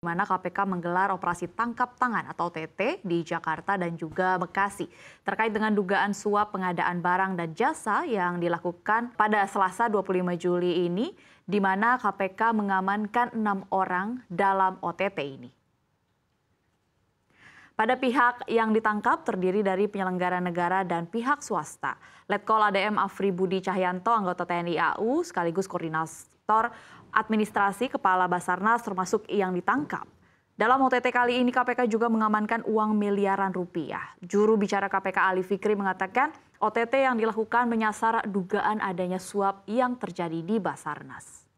di mana KPK menggelar operasi tangkap tangan atau TT di Jakarta dan juga Bekasi terkait dengan dugaan suap pengadaan barang dan jasa yang dilakukan pada Selasa 25 Juli ini di mana KPK mengamankan enam orang dalam OTT ini. Pada pihak yang ditangkap terdiri dari penyelenggara negara dan pihak swasta. Letkol ADM Afri Budi Cahyanto, anggota TNI AU, sekaligus koordinator administrasi Kepala Basarnas termasuk yang ditangkap. Dalam OTT kali ini KPK juga mengamankan uang miliaran rupiah. Juru bicara KPK Ali Fikri mengatakan OTT yang dilakukan menyasar dugaan adanya suap yang terjadi di Basarnas.